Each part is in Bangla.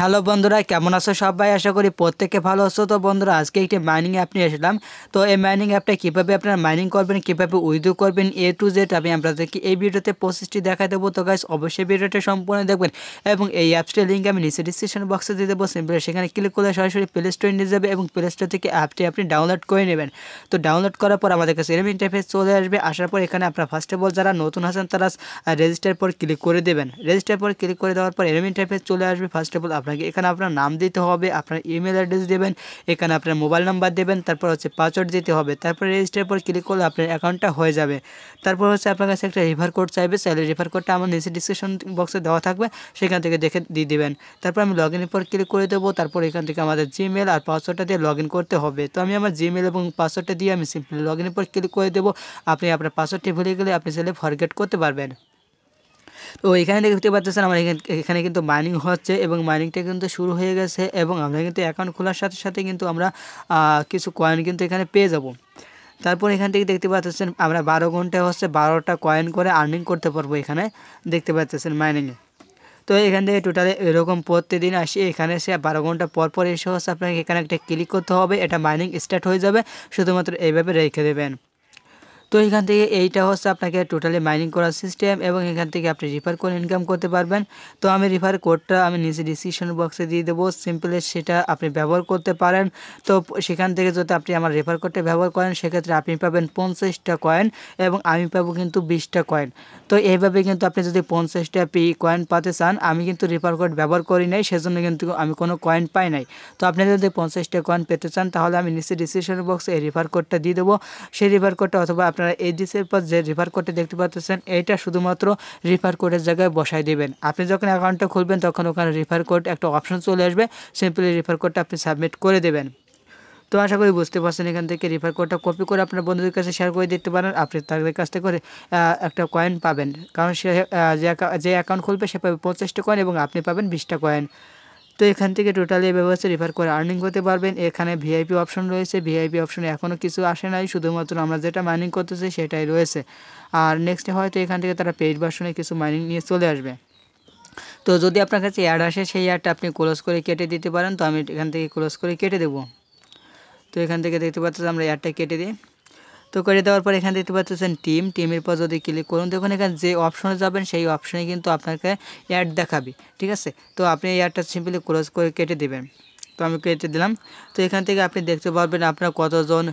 হ্যালো বন্ধুরা কেমন আছো সবাই আশা করি প্রত্যেকে ভালো আছো তো বন্ধুরা আজকে একটি মাইনিং অ্যাপ নিয়ে আসলাম তো এই মাইনিং অ্যাপটা কীভাবে আপনারা মাইনিং করবেন কীভাবে উইথড্রো করবেন এ টু জেড আমি আপনাদেরকে এই ভিডিওতে প্রসেসটি দেখা দেবো তো গাছ অবশ্যই ভিডিওটা সম্পূর্ণ দেখবেন এবং এই অ্যাপসটির লিঙ্ক আমি নিচে ডিসক্রিপশন বক্সে দিয়ে দেবো সিম্পল সেখানে ক্লিক করলে সরাসরি প্লে স্টোরে নিয়ে যাবে এবং প্লে স্টোর থেকে অ্যাপটি আপনি ডাউনলোড করে নেবেন তো ডাউনলোড করার পর আমাদের কাছে এরম ইন্টারফেস চলে আসবে আসার পর এখানে আপনারা ফার্স্ট অফ অল যারা নতুন আছেন তারা রেজিস্টার পর ক্লিক করে দেবেন রেজিস্টার পর ক্লিক করে দেওয়ার পর এরম ইন্টারফেস চলে আসবে ফার্স্ট অফ অল আপনাকে এখানে আপনার নাম দিতে হবে আপনার ইমেল অ্যাড্রেস দেবেন এখানে আপনার মোবাইল নাম্বার দেবেন তারপর হচ্ছে পাসওয়ার্ড দিতে হবে তারপর রেজিস্টার পর ক্লিক করলে আপনার অ্যাকাউন্টটা হয়ে যাবে তারপর হচ্ছে আপনার কাছে একটা রেফার কোড চাইবে চাইলে রেফার কোডটা আমার নিচে ডিসক্রিপশন বক্সে দেওয়া থাকবে সেখান থেকে দেখে দিয়ে দেবেন তারপর আমি লগ পর ক্লিক করে দেবো তারপর এখান থেকে আমাদের জিমেল আর পাসওয়ার্ডটা দিয়ে লগ করতে হবে তো আমি আমার জিমেল এবং পাসওয়ার্ডটা দিয়ে আমি সিম্পলি লগ পর ক্লিক করে দেবো আপনি আপনার পাসওয়ার্ডটি ভুলে গেলে আপনি চাইলে ফরগেট করতে পারবেন তো এখানে দেখতে পাচ্ছেন আমার এখানে কিন্তু মাইনিং হচ্ছে এবং মাইনিংটা কিন্তু শুরু হয়ে গেছে এবং আমরা কিন্তু অ্যাকাউন্ট খোলার সাথে সাথে কিন্তু আমরা কিছু কয়েন কিন্তু এখানে পেয়ে যাব তারপর এখান থেকে দেখতে পাচ্ছেন আমরা বারো ঘন্টায় হচ্ছে বারোটা কয়েন করে আর্নিং করতে পারবো এখানে দেখতে পাচ্ছেন মাইনিংয়ে তো এখান থেকে টোটালি এরকম প্রতিদিন আসি এখানে সে বারো ঘন্টা পর পর এসে হচ্ছে আপনাকে এখানে একটা ক্লিক করতে হবে এটা মাইনিং স্টার্ট হয়ে যাবে শুধুমাত্র এইভাবে রেখে দেবেন তো এখান থেকে এইটা হচ্ছে আপনাকে টোটালি মাইনিং করার সিস্টেম এবং এখান থেকে আপনি রিফার করে ইনকাম করতে পারবেন তো আমি রিফার কোডটা আমি নিচে ডিসক্রিপশন বক্সে দিয়ে দেবো সিম্পলি সেটা আপনি ব্যবহার করতে পারেন তো সেখান থেকে যদি আপনি আমার রেফার কোডটা ব্যবহার করেন সেক্ষেত্রে আপনি পাবেন পঞ্চাশটা কয়েন এবং আমি পাবো কিন্তু বিশটা কয়েন তো এইভাবে কিন্তু আপনি যদি পঞ্চাশটা পি কয়েন পাতে চান আমি কিন্তু রেফার কোড ব্যবহার করি নাই সেজন্য কিন্তু আমি কোনো কয়েন পাই নাই তো আপনি যদি পঞ্চাশটা কয়েন পেতে চান তাহলে আমি নিচে ডিসক্রিপশন বক্সে এই রেফার কোডটা দিয়ে দেবো সেই রেফার কোডটা অথবা আপনারা এই ডিসের পর যে রিফার কোডটি দেখতে পাচ্ছেন এইটা শুধুমাত্র রিফার কোডের জায়গায় বসাই দেবেন আপনি যখন অ্যাকাউন্টটা খুলবেন তখন ওখানে রিফার কোড একটা অপশন চলে আসবে সিম্পলি রিফার কোডটা আপনি সাবমিট করে দেবেন তো আশা করি বুঝতে পারছেন এখান থেকে রেফার কোডটা কপি করে আপনার বন্ধুদের কাছে শেয়ার করে দিতে পারেন আপনি তাদের কাছ থেকে একটা কয়েন পাবেন কারণ সে যে অ্যাকাউন্ট খুলবে সে পাবে পঞ্চাশটা কয়েন এবং আপনি পাবেন বিশটা কয়েন তো এখান থেকে টোটালি এভাবে ব্যবস্থা রেফার করে আর্নিং করতে পারবেন এখানে ভিআইপি অপশন রয়েছে ভিআইপি অপশনে এখনও কিছু আসে নাই শুধুমাত্র আমরা যেটা মাইনিং করতেছি সেটাই রয়েছে আর নেক্সটে হয়তো এখান থেকে তারা পেইড ভার্সনে কিছু মাইনিং নিয়ে চলে আসবে তো যদি আপনার কাছে অ্যাড আসে সেই অ্যাডটা আপনি ক্লোজ করে কেটে দিতে পারেন তো আমি এখান থেকে ক্লোজ করে কেটে দেবো তো এখান থেকে দেখতে পাচ্ছি আমরা অ্যাডটা কেটে দিই তো করে দেওয়ার পর এখানে দেখতে পাচ্ছেন টিম টিমের পর যদি ক্লিক করুন দেখুন এখানে যে অপশনে যাবেন সেই অপশনে কিন্তু আপনাকে অ্যাড দেখাবে ঠিক আছে তো আপনি এই অ্যাডটা সিম্পলি ক্লোজ করে কেটে দেবেন তো আমি কেটে দিলাম তো এখান থেকে আপনি দেখতে পারবেন আপনার কতজন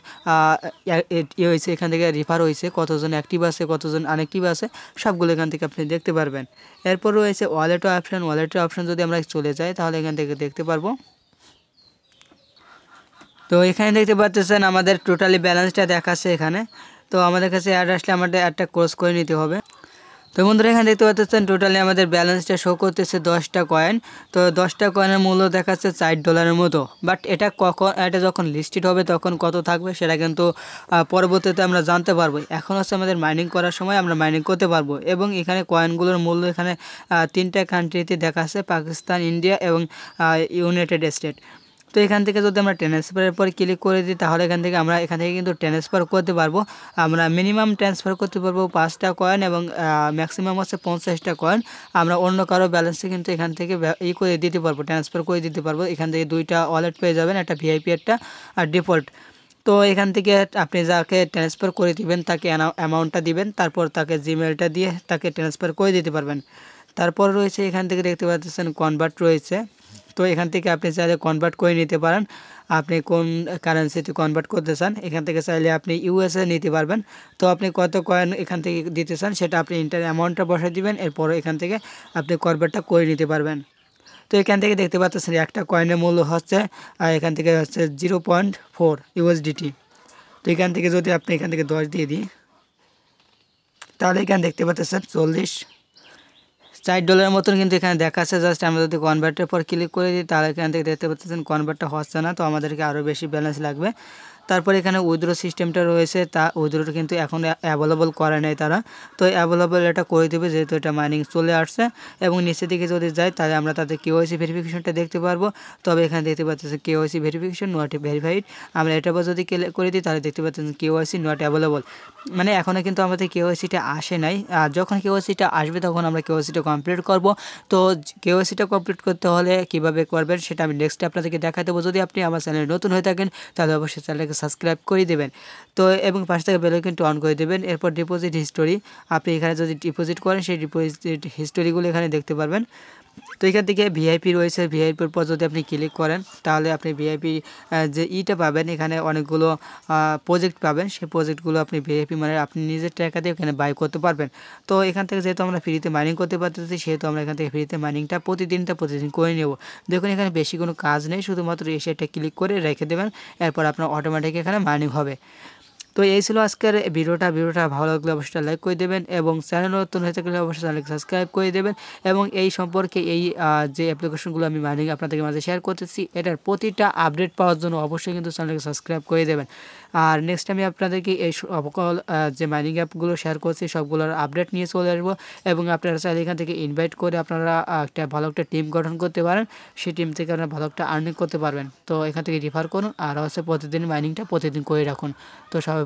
ইয়ে হয়েছে এখান থেকে রিফার হয়েছে কতজন অ্যাক্টিভ আছে কতজন আনএক্টিভ আছে সবগুলো এখান থেকে আপনি দেখতে পারবেন এরপর রয়েছে ওয়ালেট অপশান ওয়ালেটের অপশান যদি আমরা চলে যাই তাহলে এখান থেকে দেখতে পারবো তো এখানে দেখতে পাচ্ছেন আমাদের টোটালি ব্যালেন্সটা দেখাচ্ছে এখানে তো আমাদের কাছে অ্যাড আসলে আমাদের অ্যাডটা ক্রস করে নিতে হবে তো বন্ধুরা এখানে দেখতে পাচ্ছেন টোটালি আমাদের ব্যালেন্সটা শো করতেছে দশটা কয়েন তো দশটা কয়েনের মূল্য দেখাচ্ছে চার ডলারের মতো বাট এটা কখন এটা যখন লিস্টেড হবে তখন কত থাকবে সেটা কিন্তু পরবর্তীতে আমরা জানতে পারবো এখন হচ্ছে আমাদের মাইনিং করার সময় আমরা মাইনিং করতে পারবো এবং এখানে কয়েনগুলোর মূল্য এখানে তিনটা কান্ট্রিতে দেখাচ্ছে পাকিস্তান ইন্ডিয়া এবং ইউনাইটেড স্টেট তো এখান থেকে যদি আমরা ট্রান্সফারের পর ক্লিক করে দিই তাহলে এখান থেকে আমরা এখান থেকে কিন্তু ট্রান্সফার করতে পারবো আমরা মিনিমাম ট্রান্সফার করতে পারবো পাঁচটা কয়েন এবং ম্যাক্সিমাম হচ্ছে পঞ্চাশটা কয়েন আমরা অন্য কারো ব্যালেন্সে কিন্তু এখান থেকে ই করে দিতে পারবো ট্রান্সফার করে দিতে পারবো এখান থেকে দুইটা ওয়ালেট পেয়ে যাবেন একটা ভিআইপি একটা আর ডিফল্ট তো এখান থেকে আপনি যাকে ট্রান্সফার করে দিবেন তাকে অ্যামাউন্টটা দিবেন তারপর তাকে জিমেলটা দিয়ে তাকে ট্রান্সফার করে দিতে পারবেন তারপর রয়েছে এখান থেকে দেখতে পাচ্ছেন কনভার্ট রয়েছে তো এখান থেকে আপনি চাইলে কনভার্ট করে নিতে পারেন আপনি কোন কারেন্সিতে কনভার্ট করতে চান এখান থেকে চাইলে আপনি ইউএসএ নিতে পারবেন তো আপনি কত কয়েন এখান থেকে দিতে চান সেটা আপনি ইন্টার অ্যামাউন্টটা বসে দিবেন এরপর এখান থেকে আপনি কনভার্টটা করে নিতে পারবেন তো এখান থেকে দেখতে পাচ্ছেন একটা কয়েনের মূল্য হচ্ছে আর এখান থেকে হচ্ছে জিরো পয়েন্ট ফোর ইউএসডিটি তো এখান থেকে যদি আপনি এখান থেকে দশ দিয়ে দিই তাহলে এখানে দেখতে পাচ্ছেন চল্লিশ চার ডলারের মতন কিন্তু এখানে দেখাচ্ছে জাস্ট আমরা যদি কনভার্টের পর ক্লিক করে দিই তাহলে এখান থেকে দেখতে পাচ্ছেন কনভার্টটা হচ্ছে না তো আমাদেরকে আরও বেশি ব্যালেন্স লাগবে তারপর এখানে উইদ্রো সিস্টেমটা রয়েছে তা উইদ্রোটা কিন্তু এখন অ্যাভেলেবল করে নেই তারা তো অ্যাভেলেবল এটা করে দেবে যেহেতু এটা মাইনিং চলে আসছে এবং নিচের দিকে যদি যায় তাহলে আমরা তাদের কেওয়াইসি ভেরিফিকেশনটা দেখতে পারবো তবে এখানে দেখতে পাচ্ছি কেওয়াইসি ভেরিফিকেশন নট ভেরিফাইড আমরা এটা যদি করে দিই তাহলে দেখতে পাচ্ছেন কেওয়াইসি নট অ্যাভেলেবল মানে এখনও কিন্তু আমাদের কেওয়াইসিটা আসে নাই আর যখন কেওয়াইসিটা আসবে তখন আমরা কেওয়াইসিটা কমপ্লিট করবো তো কেওয়াইসিটা কমপ্লিট করতে হলে কীভাবে করবেন সেটা আমি নেক্সট আপনাদেরকে দেখাই দেবো যদি আপনি আমার চ্যানেলে নতুন হয়ে থাকেন তাহলে অবশ্যই চ্যানেলকে সাবস্ক্রাইব করে দেবেন তো এবং পাশে থাকা বেলাইকনটি অন করে দেবেন এরপর ডিপোজিট হিস্টোরি আপনি এখানে যদি ডিপোজিট করেন সেই ডিপোজিট হিস্টোরিগুলো এখানে দেখতে পারবেন তো এখান থেকে ভিআইপি রয়েছে ভিআইপির পর যদি আপনি ক্লিক করেন তাহলে আপনি ভিআইপি যে ইটা পাবেন এখানে অনেকগুলো প্রজেক্ট পাবেন সেই প্রজেক্টগুলো আপনি ভিআইপি মানে আপনি নিজের টাকা দিয়ে এখানে বাই করতে পারবেন তো এখান থেকে যেহেতু আমরা ফ্রিতে মাইনিং করতে পারতেছি সেহেতু আমরা এখান থেকে ফ্রিতে মাইনিংটা প্রতিদিনটা প্রতিদিন করে নেব দেখুন এখানে বেশি কোনো কাজ নেই শুধুমাত্র এসে একটা ক্লিক করে রেখে দেবেন এরপর আপনার অটোমেটিক এখানে মাইনিং হবে তো এই ছিল আজকের ভিডিওটা ভিডিওটা ভালো লাগলে অবশ্যই লাইক করে দেবেন এবং চ্যানেল নতুন হয়ে থাকলে অবশ্যই চ্যানেলকে সাবস্ক্রাইব করে দেবেন এবং এই সম্পর্কে এই যে অ্যাপ্লিকেশনগুলো আমি মাইনিং আপনাদের মাঝে শেয়ার করতেছি এটার প্রতিটা আপডেট পাওয়ার জন্য অবশ্যই কিন্তু চ্যানেলকে সাবস্ক্রাইব করে দেবেন আর নেক্সট আমি আপনাদেরকে এই সকল যে মাইনিং অ্যাপগুলো শেয়ার করছি সবগুলোর আপডেট নিয়ে চলে আসবো এবং আপনারা চাইলে এখান থেকে ইনভাইট করে আপনারা একটা ভালো একটা টিম গঠন করতে পারেন সেই টিম থেকে আপনারা ভালো একটা আর্নিং করতে পারবেন তো এখান থেকে রিফার করুন আর হচ্ছে প্রতিদিন মাইনিংটা প্রতিদিন করে রাখুন তো সবাই